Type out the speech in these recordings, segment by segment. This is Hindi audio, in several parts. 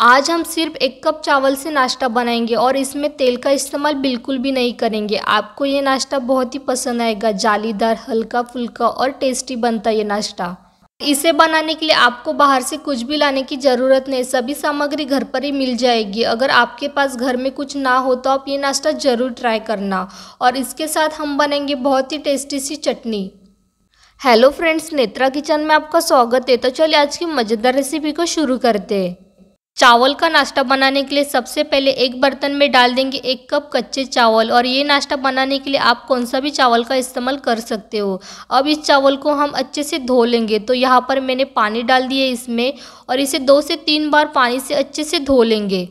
आज हम सिर्फ एक कप चावल से नाश्ता बनाएंगे और इसमें तेल का इस्तेमाल बिल्कुल भी नहीं करेंगे आपको ये नाश्ता बहुत ही पसंद आएगा जालीदार हल्का फुल्का और टेस्टी बनता है ये नाश्ता इसे बनाने के लिए आपको बाहर से कुछ भी लाने की ज़रूरत नहीं सभी सामग्री घर पर ही मिल जाएगी अगर आपके पास घर में कुछ ना हो तो आप ये नाश्ता ज़रूर ट्राई करना और इसके साथ हम बनाएंगे बहुत ही टेस्टी सी चटनी हेलो फ्रेंड्स नेत्रा किचन में आपका स्वागत है तो चलिए आज की मज़ेदार रेसिपी को शुरू करते हैं चावल का नाश्ता बनाने के लिए सबसे पहले एक बर्तन में डाल देंगे एक कप कच्चे चावल और ये नाश्ता बनाने के लिए आप कौन सा भी चावल का इस्तेमाल कर सकते हो अब इस चावल को हम अच्छे से धो लेंगे तो यहाँ पर मैंने पानी डाल दिया इसमें और इसे दो से तीन बार पानी से अच्छे से धो लेंगे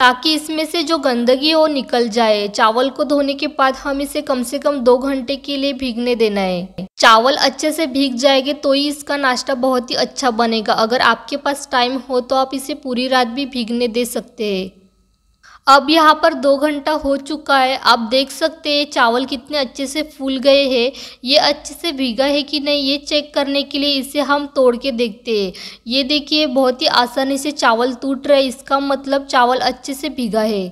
ताकि इसमें से जो गंदगी है वो निकल जाए चावल को धोने के बाद हम इसे कम से कम दो घंटे के लिए भीगने देना है चावल अच्छे से भीग जाएंगे तो ही इसका नाश्ता बहुत ही अच्छा बनेगा अगर आपके पास टाइम हो तो आप इसे पूरी रात भी भीगने दे सकते हैं अब यहाँ पर दो घंटा हो चुका है आप देख सकते हैं चावल कितने अच्छे से फूल गए हैं ये अच्छे से भीगा है कि नहीं ये चेक करने के लिए इसे हम तोड़ के देखते हैं ये देखिए बहुत ही आसानी से चावल टूट रहा है इसका मतलब चावल अच्छे से भीगा है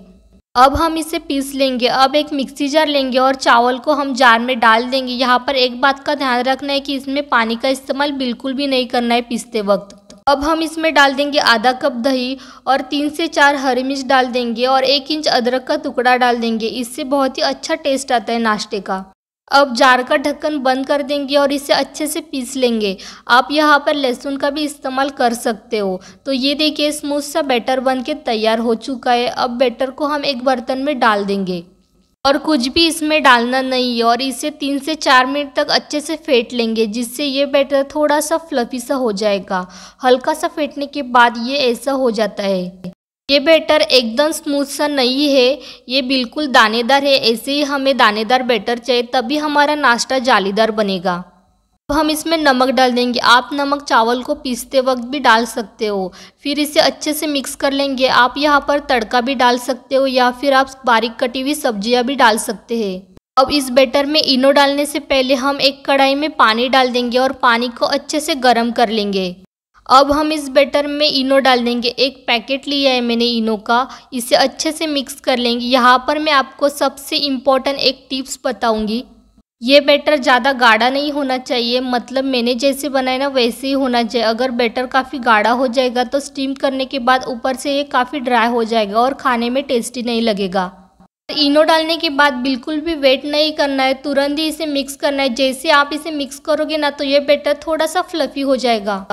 अब हम इसे पीस लेंगे अब एक मिक्सी जार लेंगे और चावल को हम जार में डाल देंगे यहाँ पर एक बात का ध्यान रखना है कि इसमें पानी का इस्तेमाल बिल्कुल भी नहीं करना है पीसते वक्त अब हम इसमें डाल देंगे आधा कप दही और तीन से चार हरी मिर्च डाल देंगे और एक इंच अदरक का टुकड़ा डाल देंगे इससे बहुत ही अच्छा टेस्ट आता है नाश्ते का अब जार का ढक्कन बंद कर देंगे और इसे अच्छे से पीस लेंगे आप यहाँ पर लहसुन का भी इस्तेमाल कर सकते हो तो ये देखिए स्मूथ सा बैटर बन के तैयार हो चुका है अब बैटर को हम एक बर्तन में डाल देंगे और कुछ भी इसमें डालना नहीं है और इसे तीन से चार मिनट तक अच्छे से फेंट लेंगे जिससे ये बैटर थोड़ा सा फ्लफी सा हो जाएगा हल्का सा फेंटने के बाद ये ऐसा हो जाता है ये बैटर एकदम स्मूथ सा नहीं है ये बिल्कुल दानेदार है ऐसे ही हमें दानेदार बैटर चाहिए तभी हमारा नाश्ता जालीदार बनेगा अब हम इसमें नमक डाल देंगे आप नमक चावल को पीसते वक्त भी डाल सकते हो फिर इसे अच्छे से मिक्स कर लेंगे आप यहाँ पर तड़का भी डाल सकते हो या फिर आप बारीक कटी हुई सब्जियाँ भी डाल सकते हैं अब इस बैटर में इनो डालने से पहले हम एक कढ़ाई में पानी डाल देंगे और पानी को अच्छे से गर्म कर लेंगे अब हम इस बैटर में इनो डाल देंगे एक पैकेट लिया है मैंने इनो का इसे अच्छे से मिक्स कर लेंगे यहाँ पर मैं आपको सबसे इम्पोर्टेंट एक टिप्स बताऊँगी ये बैटर ज़्यादा गाढ़ा नहीं होना चाहिए मतलब मैंने जैसे बनाया ना वैसे ही होना चाहिए अगर बैटर काफ़ी गाढ़ा हो जाएगा तो स्टीम करने के बाद ऊपर से ये काफ़ी ड्राई हो जाएगा और खाने में टेस्टी नहीं लगेगा इनो डालने के बाद बिल्कुल भी वेट नहीं करना है तुरंत ही इसे मिक्स करना है जैसे आप इसे मिक्स करोगे ना तो ये बैटर थोड़ा सा फ्लफी हो जाएगा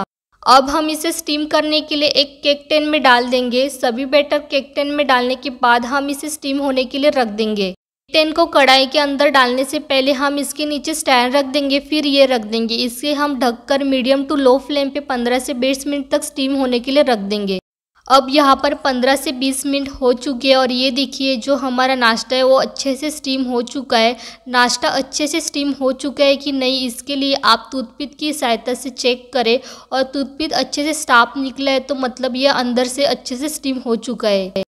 अब हम इसे स्टीम करने के लिए एक केक टेन में डाल देंगे सभी बैटर केक टेन में डालने के बाद हम इसे स्टीम होने के लिए रख देंगे टेन को कढ़ाई के अंदर डालने से पहले हम इसके नीचे स्टैंड रख देंगे फिर ये रख देंगे इसे हम ढककर मीडियम टू लो फ्लेम पे 15 से 20 मिनट तक स्टीम होने के लिए रख देंगे अब यहाँ पर 15 से 20 मिनट हो चुके हैं और ये देखिए जो हमारा नाश्ता है वो अच्छे से स्टीम हो चुका है नाश्ता अच्छे से स्टीम हो चुका है कि नहीं इसके लिए आप टूथपिक की सहायता से चेक करें और टूथपिक अच्छे से स्टाफ निकला है तो मतलब ये अंदर से अच्छे से स्टीम हो चुका है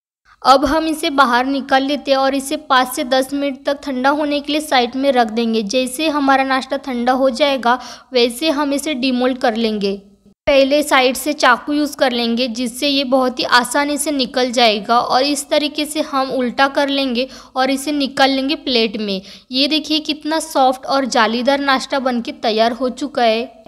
अब हम इसे बाहर निकाल लेते हैं और इसे पाँच से दस मिनट तक ठंडा होने के लिए साइड में रख देंगे जैसे हमारा नाश्ता ठंडा हो जाएगा वैसे हम इसे डिमोल्ड कर लेंगे पहले साइड से चाकू यूज़ कर लेंगे जिससे ये बहुत ही आसानी से निकल जाएगा और इस तरीके से हम उल्टा कर लेंगे और इसे निकाल लेंगे प्लेट में ये देखिए कितना सॉफ्ट और जालीदार नाश्ता बनके तैयार हो चुका है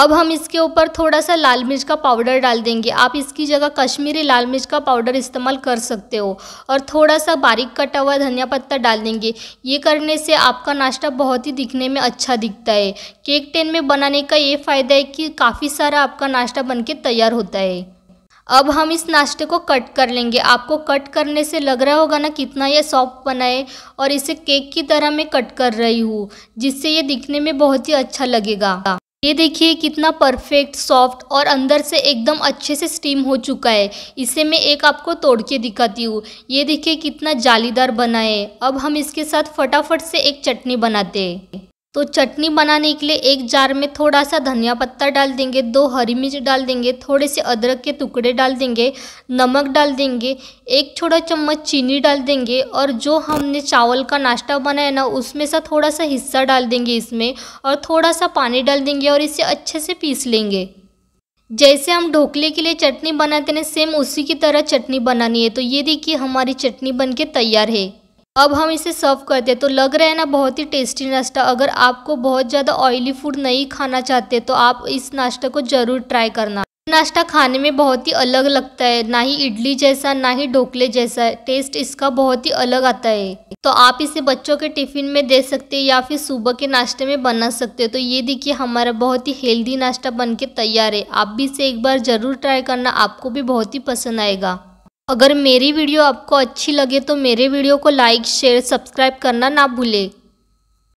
अब हम इसके ऊपर थोड़ा सा लाल मिर्च का पाउडर डाल देंगे आप इसकी जगह कश्मीरी लाल मिर्च का पाउडर इस्तेमाल कर सकते हो और थोड़ा सा बारीक कटा हुआ धनिया पत्ता डाल देंगे ये करने से आपका नाश्ता बहुत ही दिखने में अच्छा दिखता है केक टेन में बनाने का ये फ़ायदा है कि काफ़ी सारा आपका नाश्ता बन तैयार होता है अब हम इस नाश्ते को कट कर लेंगे आपको कट करने से लग रहा होगा ना कितना ये सॉफ्ट बनाए और इसे केक की तरह मैं कट कर रही हूँ जिससे ये दिखने में बहुत ही अच्छा लगेगा ये देखिए कितना परफेक्ट सॉफ्ट और अंदर से एकदम अच्छे से स्टीम हो चुका है इसे मैं एक आपको तोड़ के दिखाती हूँ ये देखिए कितना जालीदार बना है अब हम इसके साथ फटाफट से एक चटनी बनाते हैं तो चटनी बनाने के लिए एक जार में थोड़ा सा धनिया पत्ता डाल देंगे दो हरी मिर्च डाल देंगे थोड़े से अदरक के टुकड़े डाल देंगे नमक डाल देंगे एक छोटा चम्मच चीनी डाल देंगे और जो हमने चावल का नाश्ता बनाया ना उसमें सा थोड़ा सा हिस्सा डाल देंगे इसमें और थोड़ा सा पानी डाल देंगे और इसे अच्छे से पीस लेंगे जैसे हम ढोकले के लिए चटनी बनाते हैं सेम उसी की तरह चटनी बनानी है तो ये देखिए हमारी चटनी बनके तैयार है अब हम इसे सर्व करते हैं तो लग रहा है ना बहुत ही टेस्टी नाश्ता अगर आपको बहुत ज़्यादा ऑयली फूड नहीं खाना चाहते तो आप इस नाश्ता को ज़रूर ट्राई करना नाश्ता खाने में बहुत ही अलग लगता है ना ही इडली जैसा ना ही ढोकले जैसा टेस्ट इसका बहुत ही अलग आता है तो आप इसे बच्चों के टिफिन में दे सकते हैं या फिर सुबह के नाश्ते में बना सकते हो तो ये देखिए हमारा बहुत ही हेल्दी नाश्ता बनके तैयार है आप भी इसे एक बार ज़रूर ट्राई करना आपको भी बहुत ही पसंद आएगा अगर मेरी वीडियो आपको अच्छी लगे तो मेरे वीडियो को लाइक शेयर सब्सक्राइब करना ना भूलें